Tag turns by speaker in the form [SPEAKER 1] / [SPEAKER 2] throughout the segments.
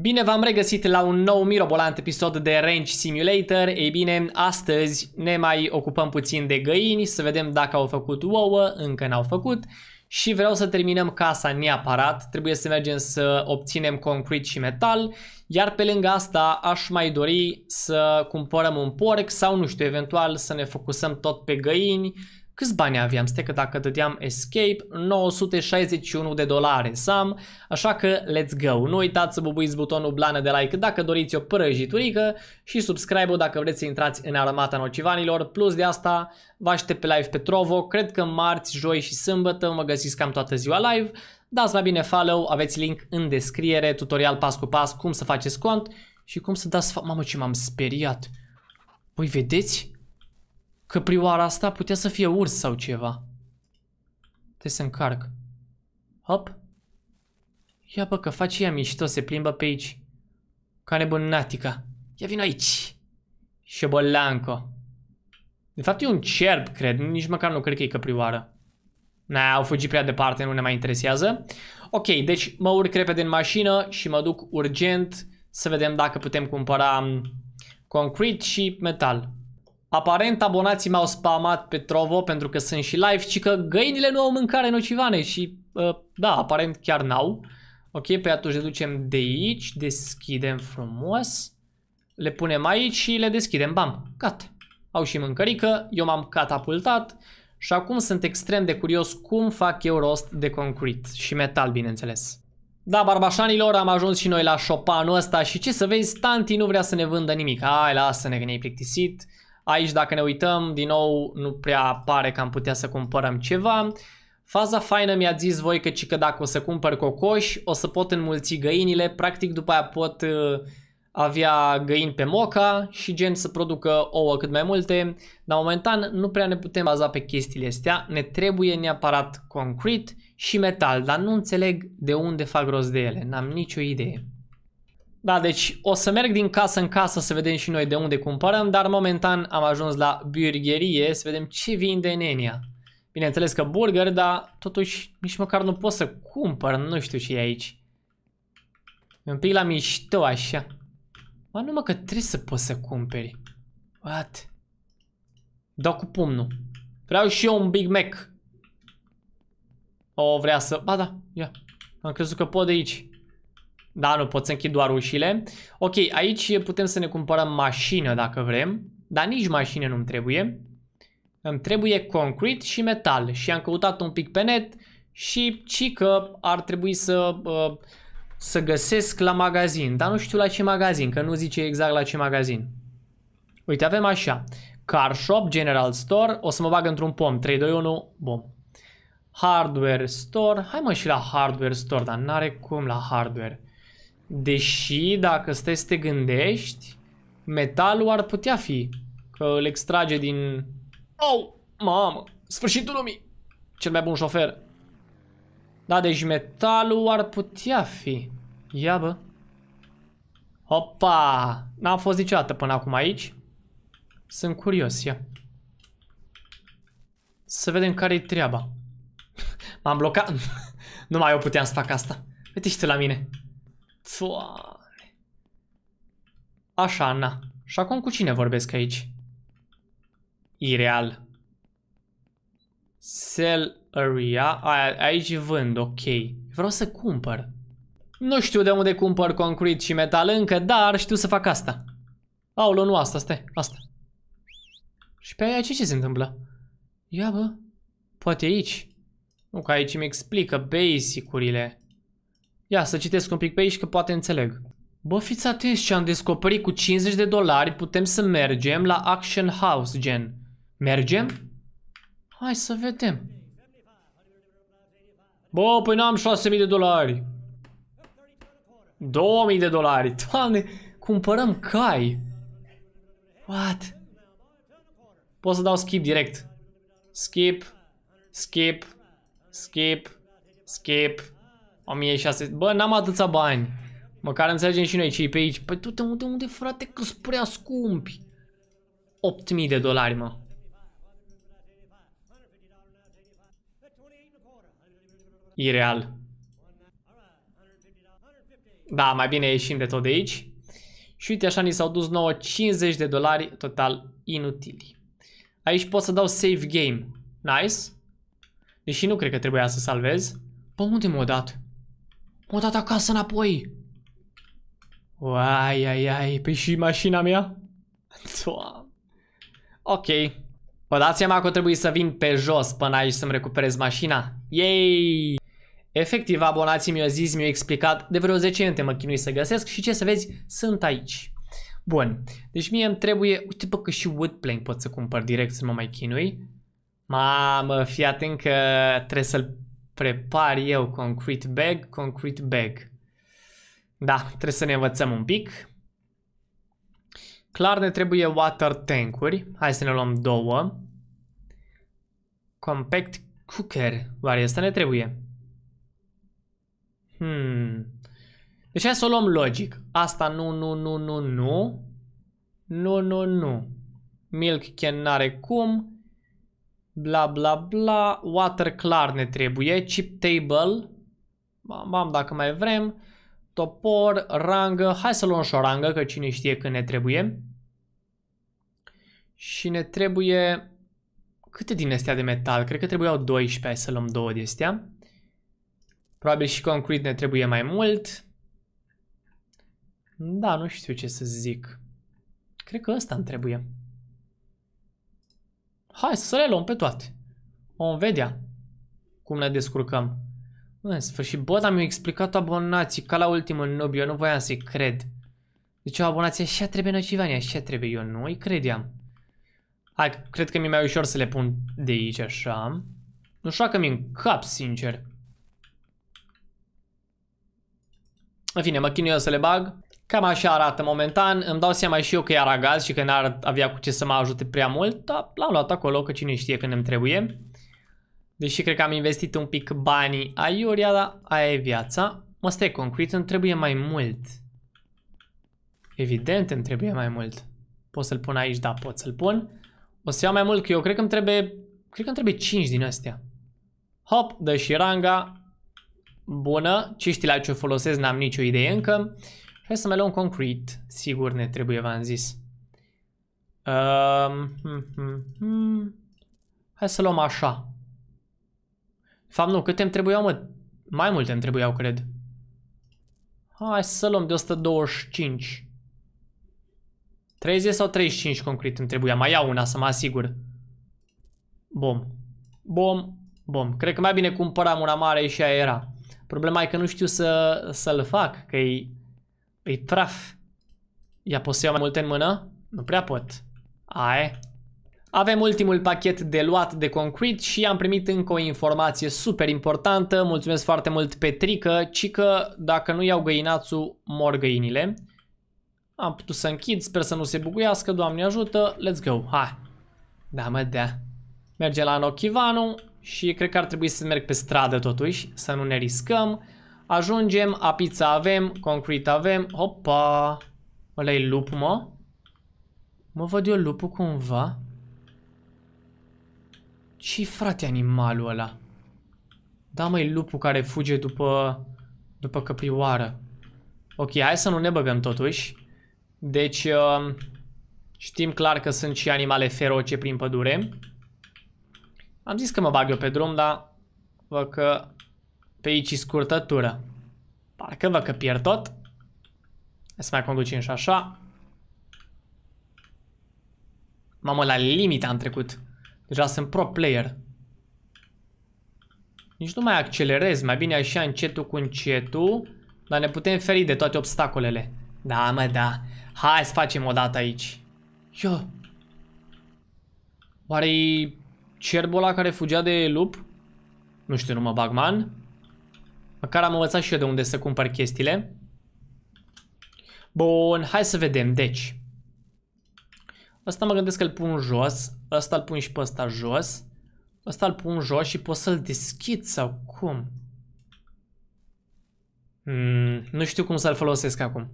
[SPEAKER 1] Bine v-am regăsit la un nou mirobolant episod de Range Simulator. Ei bine, astăzi ne mai ocupăm puțin de găini, să vedem dacă au făcut ouă, încă n-au făcut. Și vreau să terminăm casa neaparat, trebuie să mergem să obținem concrete și metal. Iar pe lângă asta aș mai dori să cumpărăm un porc sau nu știu, eventual să ne focusăm tot pe găini Câți bani aveam? Stai că dacă dădeam escape, 961 de dolari sam, așa că let's go. Nu uitați să bubuiți butonul blană de like dacă doriți o prăjiturică și subscribe-ul dacă vreți să intrați în armata nocivanilor. Plus de asta, vă aștept pe live pe Trovo, cred că marți, joi și sâmbătă mă găsiți cam toată ziua live. Dați mai bine follow, aveți link în descriere, tutorial pas cu pas, cum să faceți cont și cum să dați... Mamă ce m-am speriat! Voi vedeți? Căprioara asta putea să fie urs sau ceva. Trebuie să încarc. Hop. Ia bă că face ea mișto, se plimbă pe aici. Ca nebunatica. Ia vin aici. Șobolanco. De fapt e un cerb, cred. Nici măcar nu cred că e căprioară. Na, au fugit prea departe, nu ne mai interesează. Ok, deci mă urc repede în mașină și mă duc urgent să vedem dacă putem cumpăra concrete și metal. Aparent abonații m-au spamat pe Trovo pentru că sunt și live, ci că găinile nu au mâncare nocivane și uh, da, aparent chiar n-au. Ok, pe păi atunci le ducem de aici, deschidem frumos, le punem aici și le deschidem, bam, gata. Au și mâncărică, eu m-am catapultat și acum sunt extrem de curios cum fac eu rost de concret și metal, bineînțeles. Da, barbașanilor, am ajuns și noi la șopanul ăsta și ce să vezi, Tanti nu vrea să ne vândă nimic. Hai, lasă-ne că ne-ai plictisit. Aici dacă ne uităm, din nou nu prea pare că am putea să cumpărăm ceva. Faza faină mi-a zis voi că, că dacă o să cumpăr cocoși, o să pot înmulți găinile, practic după aia pot uh, avea găini pe moca și gen să producă ouă cât mai multe, dar momentan nu prea ne putem baza pe chestiile astea, ne trebuie neapărat concret și metal, dar nu înțeleg de unde fac rost de ele, n-am nicio idee. Da, deci o să merg din casă în casă să vedem și noi de unde cumpărăm, dar momentan am ajuns la burgerie să vedem ce vinde Nenia. Bineînțeles că burger, dar totuși nici măcar nu pot să cumpăr, nu știu ce e aici. E un pic la mișto așa. Mă, numai că trebuie să poți să cumperi. What? Dau cu pumnul. Vreau și eu un Big Mac. O, vrea să... Ba da, ia. Am crezut că pot de aici. Da, nu pot să închid doar ușile. Ok, aici putem să ne cumpărăm mașină dacă vrem, dar nici mașină nu-mi trebuie. Îmi trebuie concret și metal și am căutat un pic pe net și ci că ar trebui să, uh, să găsesc la magazin, dar nu știu la ce magazin, că nu zice exact la ce magazin. Uite, avem așa, Car Shop, General Store, o să mă bag într-un pom, 3, 2, 1, bom. Hardware Store, hai mă și la Hardware Store, dar n-are cum la Hardware. Deși, dacă stai să te gândești, metalul ar putea fi. Că îl extrage din... Oh, mamă, sfârșitul lumii! Cel mai bun șofer. Da, deci metalul ar putea fi. Ia bă. Opa! N-am fost niciodată până acum aici. Sunt curios, ia. Să vedem care-i treaba. M-am blocat. nu mai eu puteam să fac asta. Uite și la mine. Soare. Așa, Ana. Și acum cu cine vorbesc aici? Ireal. Sell area. A, aici vând, ok. Vreau să cumpăr. Nu știu de unde cumpăr concret și metal încă, dar știu să fac asta. Aolo, nu asta, stai, asta. Și pe aia ce, ce se întâmplă? Ia bă, poate aici. Nu, că aici mi explică basic-urile. Ia să citesc un pic pe aici că poate înțeleg. Bă, fiți atenți ce am descoperit cu 50 de dolari putem să mergem la Action House, gen. Mergem? Hai să vedem. Bă, păi n-am 6.000 de dolari. 2.000 de dolari. Doamne, cumpărăm cai. What? Pot să dau skip direct. Skip, skip, skip, skip. 1600. Bă, n-am atâția bani. Măcar înțelegem și noi ce pe aici. Păi tu unde, unde frate, că sunt prea scumpi. 8000 de dolari, mă. Ireal. Da, mai bine ieșim de tot de aici. Și uite, așa ni s-au dus 9, 50 de dolari total inutili. Aici pot să dau save game. Nice. Deși nu cred că trebuia să salvez. Pe unde m-a dat? M-a dat acasă înapoi. Uai, ai, ai, pe păi și mașina mea? Ok. Vă dați seama că trebuie să vin pe jos până aici să-mi recuperez mașina? Yay! Efectiv, abonații mi-au zis, mi-au explicat, de vreo 10 minute mă chinui să găsesc și ce să vezi, sunt aici. Bun, deci mie îmi trebuie, uite bă că și woodplank pot să cumpăr direct să mă mai chinui. Mamă, fii atent că trebuie să-l prepar eu concrete bag, concrete bag. Da, trebuie să ne învățăm un pic. Clar ne trebuie water tankuri. Hai să ne luăm două. Compact cooker. Oare asta ne trebuie? Hmm. Deci hai să o luăm logic. Asta nu, nu, nu, nu, nu. Nu, nu, nu. Milk can n-are cum bla bla bla, water clar ne trebuie, chip table, am dacă mai vrem, topor, rangă, hai să luăm și o rangă, că cine știe când ne trebuie. Și ne trebuie, câte din astea de metal? Cred că trebuiau 12, hai să luăm două de astea. Probabil și concrete ne trebuie mai mult. Da, nu știu ce să zic. Cred că ăsta îmi trebuie. Hai să le luăm pe toate. O vedea cum ne descurcăm. În sfârșit, bă, dar mi-au explicat abonații ca la ultimul noob, eu nu voiam să-i cred. Deci abonație așa trebuie nocivania, așa trebuie, eu nu îi credeam. Hai, cred că mi-e mai ușor să le pun de aici așa. Nu știu că mi în cap, sincer. În fine, mă chinuie să le bag. Cam așa arată momentan, îmi dau seama și eu că e aragaz și că n-ar avea cu ce să mă ajute prea mult, dar l-am luat acolo, că cine știe când îmi trebuie. Deși cred că am investit un pic banii aiurea, dar aia e viața. Mă stai, concret îmi trebuie mai mult. Evident îmi trebuie mai mult. Pot să-l pun aici? Da, pot să-l pun. O să iau mai mult, că eu cred că îmi trebuie, cred că îmi trebuie 5 din astea. Hop, dă și ranga. Bună. Ce știi la ce o folosesc, n-am nicio idee încă hai să mai luăm concrete. Sigur ne trebuie, v-am zis. Um, hmm, hmm, hmm. Hai să luăm așa. De fapt, nu, câte îmi trebuiau, mă? Mai multe îmi trebuiau, cred. Hai să luăm de 125. 30 sau 35 concret îmi trebuia. Mai iau una să mă asigur. Bom. Bom. Bom. Cred că mai bine cumpăram una mare și aia era. Problema e că nu știu să, să-l fac, că e îi traf. Ia pot să iau mai multe în mână? Nu prea pot. Ae. Avem ultimul pachet de luat de concret și am primit încă o informație super importantă. Mulțumesc foarte mult, Petrică, ci că dacă nu iau găinațul, mor găinile. Am putut să închid, sper să nu se buguiască, Doamne ajută, let's go, hai. Da, mă, da. Merge la Anochivanu și cred că ar trebui să merg pe stradă totuși, să nu ne riscăm. Ajungem, pizza avem, concrete avem, hopa! ăla i lup, mă? Mă văd eu lupul cumva? ce frate animalul ăla? Da, mai lupul care fuge după, după căprioară. Ok, hai să nu ne băgăm totuși. Deci, um, știm clar că sunt și animale feroce prin pădure. Am zis că mă bag eu pe drum, dar văd că pe aici scurtătură. Parcă vă că pierd tot. Hai să mai conducem și așa. Mamă, la limita am trecut. Deja sunt pro player. Nici nu mai accelerez, mai bine așa încetul cu încetul. Dar ne putem feri de toate obstacolele. Da, mă, da. Hai să facem o dată aici. Yo. oare cerbul ăla care fugea de lup? Nu știu, nu mă bag, man. Măcar am învățat și eu de unde să cumpăr chestiile. Bun, hai să vedem. Deci, ăsta mă gândesc că îl pun jos, ăsta îl pun și pe ăsta jos, ăsta îl pun jos și pot să-l deschid sau cum? Mm, nu știu cum să-l folosesc acum.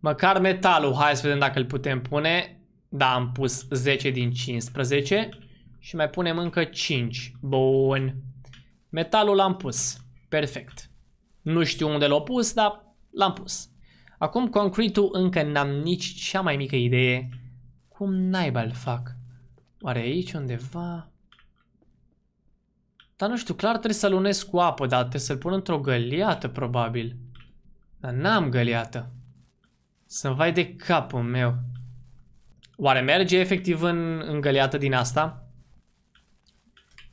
[SPEAKER 1] Măcar metalul, hai să vedem dacă îl putem pune. Da, am pus 10 din 15 și mai punem încă 5. Bun. Metalul l-am pus. Perfect. Nu știu unde l-au pus, dar l-am pus. Acum concretul încă n-am nici cea mai mică idee cum naiba îl fac. Oare aici undeva? Dar nu știu, clar trebuie să-l unesc cu apă, dar trebuie să-l pun într-o găliată probabil. Dar n-am găliată. Să-mi vai de capul meu. Oare merge efectiv în, în găliată din asta?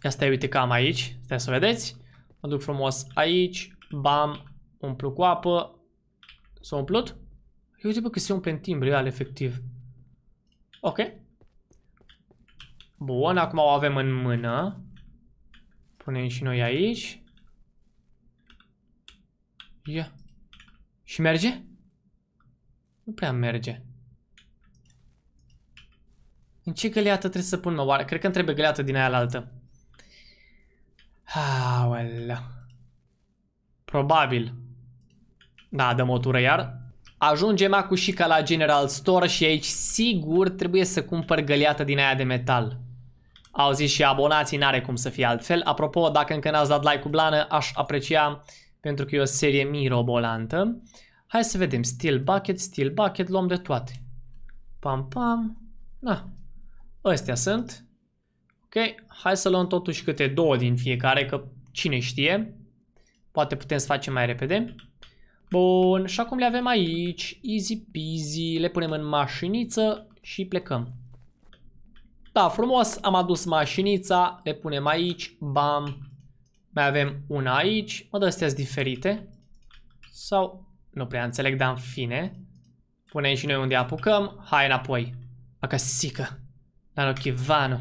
[SPEAKER 1] Asta e, uite că am aici. Stai să vedeți. Mă duc frumos aici bam, umplu cu apă, s-a umplut. Eu uite bă că se umple în timp real, efectiv. Ok. Bun, acum o avem în mână. Punem și noi aici. Ia. Yeah. Și merge? Nu prea merge. În ce găleată trebuie să pun, mă? Oare? Cred că îmi trebuie găleată din aia la altă. Aolea. Probabil. Da, dăm o tură iar. Ajungem acum și ca la General Store și aici sigur trebuie să cumpăr găleată din aia de metal. Au zis și abonații, n-are cum să fie altfel. Apropo, dacă încă n-ați dat like cu blană, aș aprecia pentru că e o serie mirobolantă. Hai să vedem. Steel Bucket, Steel Bucket, luăm de toate. Pam, pam. Na. Da. Astea sunt. Ok, hai să luăm totuși câte două din fiecare, că cine știe. Poate putem să facem mai repede. Bun, și acum le avem aici, easy peasy, le punem în mașiniță și plecăm. Da, frumos, am adus mașinița, le punem aici, bam, mai avem una aici, mă dă astea diferite. Sau, nu prea înțeleg, dar în fine. Punem și noi unde apucăm, hai înapoi. sică, la ochivanu.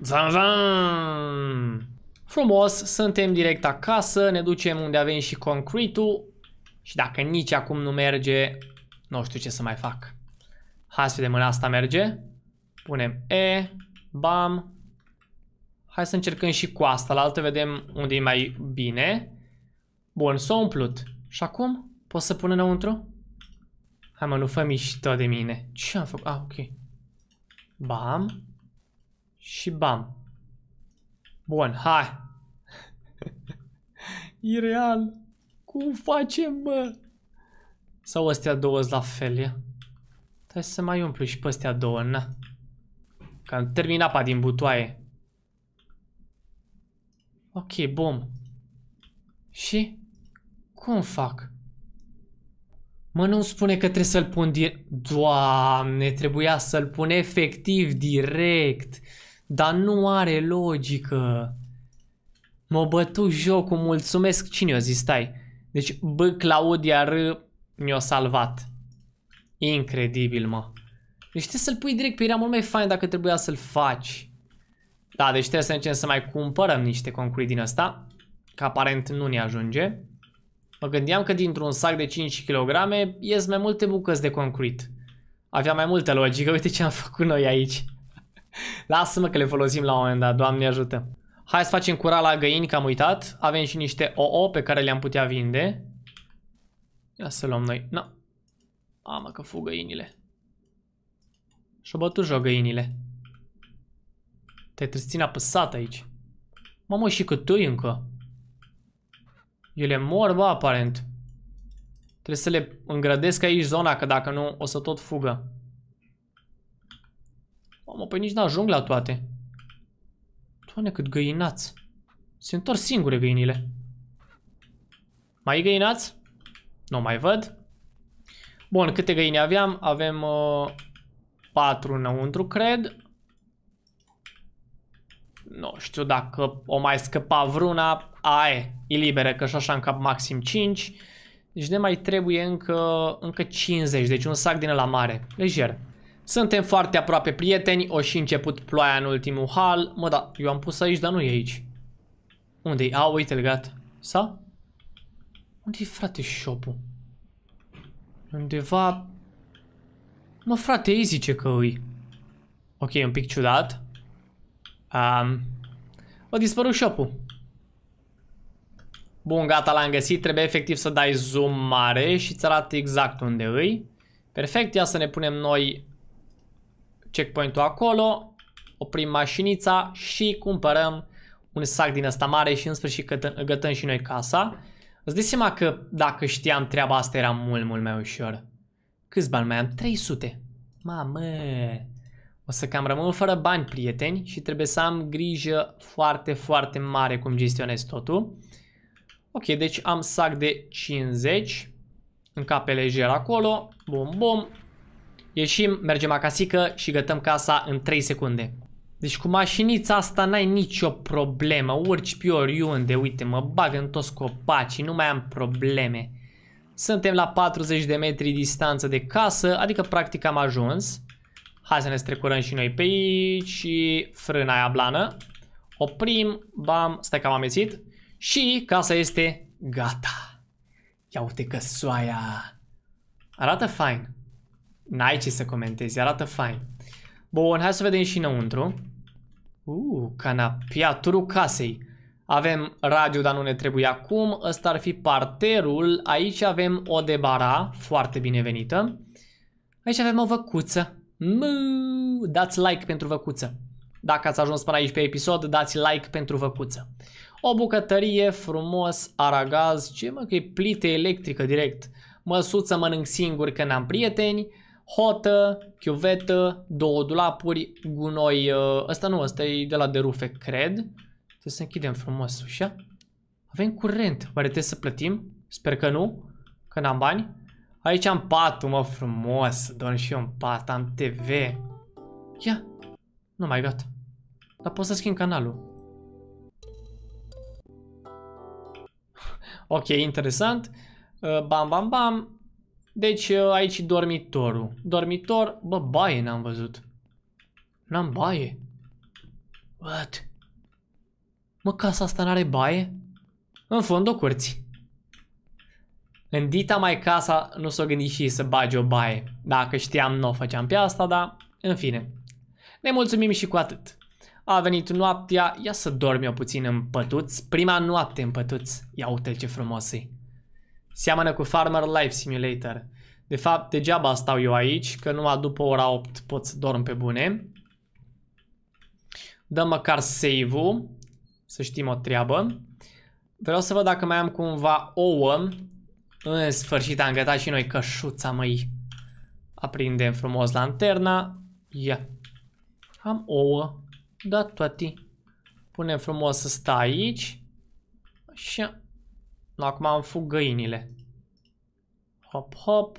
[SPEAKER 1] Zan, zan! Frumos, suntem direct acasă, ne ducem unde avem și concretul și dacă nici acum nu merge, nu știu ce să mai fac. Hai să vedem în asta merge. Punem E, bam. Hai să încercăm și cu asta, la altă vedem unde e mai bine. Bun, s-a umplut. Și acum pot să pun înăuntru? Hai mă, nu fă mișto de mine. Ce am făcut? Ah, ok. Bam. Și bam. Bun, hai. Ireal. Cum facem, bă? Sau astea două la fel, e? Trebuie să mai umplu și pe astea două, na. Că am terminat apa din butoaie. Ok, bum. Și? Cum fac? Mă, nu spune că trebuie să-l pun direct. Doamne, trebuia să-l pun efectiv direct. Dar nu are logică. M-a bătut jocul, mulțumesc. Cine o zis, stai? Deci, bă, Claudia, R, mi-a salvat. Incredibil, mă. Deci trebuie să-l pui direct, pe era mult mai fain dacă trebuia să-l faci. Da, deci trebuie să începem să mai cumpărăm niște concrete din asta, că aparent nu ne ajunge. Mă gândeam că dintr-un sac de 5 kg ies mai multe bucăți de concret. Avea mai multă logică, uite ce am făcut noi aici. Lasă-mă că le folosim la un moment dat, Doamne ajută. Hai să facem curat la găini, că am uitat. Avem și niște OO pe care le-am putea vinde. Ia să luăm noi. Na. No. Amă că fug găinile. Și-o bătut joc găinile. Te trebuie ține apăsat aici. Mamă, și cât tu încă. Ele mor, bă, aparent. Trebuie să le îngrădesc aici zona, că dacă nu o să tot fugă. Mamă, păi nici n-ajung la toate. Doamne, cât găinați. Se întorc singure găinile. Mai e găinați? Nu mai văd. Bun, câte găini aveam? Avem uh, patru înăuntru, cred. Nu știu dacă o mai scăpa vreuna. A, e, e liberă, că și așa în cap maxim 5. Deci ne mai trebuie încă, încă 50, deci un sac din la mare. Lejer. Suntem foarte aproape prieteni, o și început ploaia în ultimul hal. Mă, da, eu am pus aici, dar nu e aici. Unde-i? A, uite legat. gata. Sau? Unde-i, frate, șopul? Undeva... Mă, frate, ei zice că îi. Ok, un pic ciudat. Um, o dispărut șopul. Bun, gata, l-am găsit. Trebuie efectiv să dai zoom mare și îți arată exact unde îi. Perfect, ia să ne punem noi checkpoint-ul acolo, oprim mașinița și cumpărăm un sac din ăsta mare și în sfârșit gătăm și noi casa. Îți dai seama că dacă știam treaba asta era mult, mult mai ușor. Câți bani mai am? 300. Mamă! O să cam rămân fără bani, prieteni, și trebuie să am grijă foarte, foarte mare cum gestionez totul. Ok, deci am sac de 50. Încape lejer acolo. Bum, bum. Ieșim, mergem acasică și gătăm casa în 3 secunde. Deci cu mașinița asta n-ai nicio problemă, urci pe oriunde, uite, mă bag în toți copacii, nu mai am probleme. Suntem la 40 de metri distanță de casă, adică practic am ajuns. Hai să ne strecurăm și noi pe aici și frâna aia blană. Oprim, bam, stai că am amețit. Și casa este gata. Ia uite că soaia arată fain. N-ai ce să comentezi, arată fain. Bun, hai să vedem și înăuntru. Uh, canapia, turul casei. Avem radio, dar nu ne trebuie acum. Ăsta ar fi parterul. Aici avem o debara, foarte binevenită. Aici avem o văcuță. Muuu, dați like pentru văcuță. Dacă ați ajuns până aici pe episod, dați like pentru văcuță. O bucătărie, frumos, aragaz, ce mă că e plită electrică direct. Măsuță mănânc singur că n-am prieteni hotă, chiuvetă, două dulapuri, gunoi, uh, ăsta nu, ăsta e de la derufe, cred. Trebuie să închidem frumos ușa. Avem curent, oare trebuie să plătim? Sper că nu, că n-am bani. Aici am patul, mă, frumos, doar și eu în pat, am TV. Ia, nu mai gata. Dar pot să schimb canalul. Ok, interesant. Uh, bam, bam, bam. Deci uh, aici dormitorul. Dormitor, bă, baie n-am văzut. N-am baie. What? Mă, casa asta n-are baie? În o curți. În dita mai casa nu s-o gândi și să bagi o baie. Dacă știam, nu o făceam pe asta, dar în fine. Ne mulțumim și cu atât. A venit noaptea, ia să dormi o puțin în pătuț. Prima noapte în pătuț. Ia uite ce frumos e. Seamănă cu Farmer Life Simulator. De fapt, degeaba stau eu aici, că numai după ora 8 pot să dorm pe bune. Dăm măcar save-ul, să știm o treabă. Vreau să văd dacă mai am cumva ouă. În sfârșit am gătat și noi cășuța, măi. Aprindem frumos lanterna. Ia. Am ouă. Da, toate. Punem frumos să stai aici. Așa. Acum am fug găinile. Hop, hop.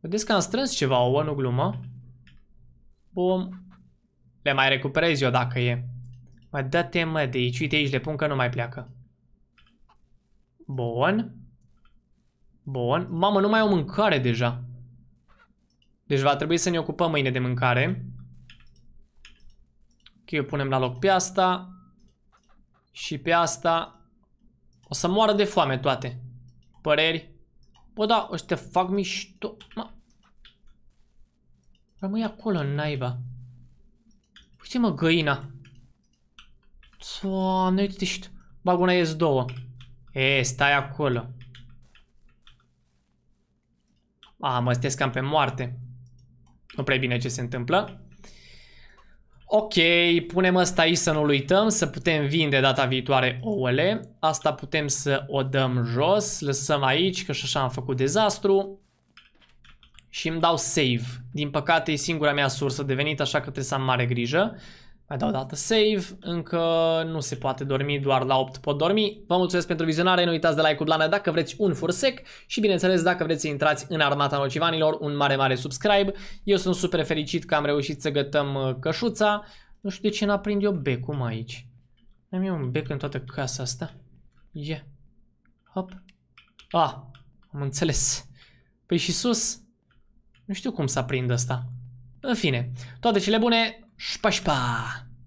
[SPEAKER 1] Vedeți că am strâns ceva ouă, nu glumă. Bum. Le mai recuperez eu dacă e. Mai dă-te mă de aici. Uite aici le pun că nu mai pleacă. Bun. Bun. Mamă, nu mai au mâncare deja. Deci va trebui să ne ocupăm mâine de mâncare. Ok, punem la loc pe asta. Și pe asta. O să moară de foame toate. Păreri? Bă, da, ăștia fac mișto... Ma... Rămâi acolo, în naiba. Uite, mă, găina. Doamne, uite-te și tu. Bag una, ies două. E, stai acolo. A, mă, sunteți cam pe moarte. Nu prea bine ce se întâmplă. Ok, punem asta aici să nu-l uităm, să putem vinde data viitoare ouăle. Asta putem să o dăm jos, lăsăm aici, că și așa am făcut dezastru. Și îmi dau save. Din păcate e singura mea sursă de venit, așa că trebuie să am mare grijă. Mai dau dată save, încă nu se poate dormi, doar la 8 pot dormi. Vă mulțumesc pentru vizionare, nu uitați de like-ul blană dacă vreți un fursec și bineînțeles dacă vreți să intrați în armata nocivanilor, un mare, mare subscribe. Eu sunt super fericit că am reușit să gătăm uh, cășuța. Nu știu de ce n-aprind eu becul mă aici. Am eu un bec în toată casa asta. Ie. Yeah. Hop. Ah, am înțeles. Păi și sus? Nu știu cum să aprind asta. În fine, toate cele bune, Speichbar.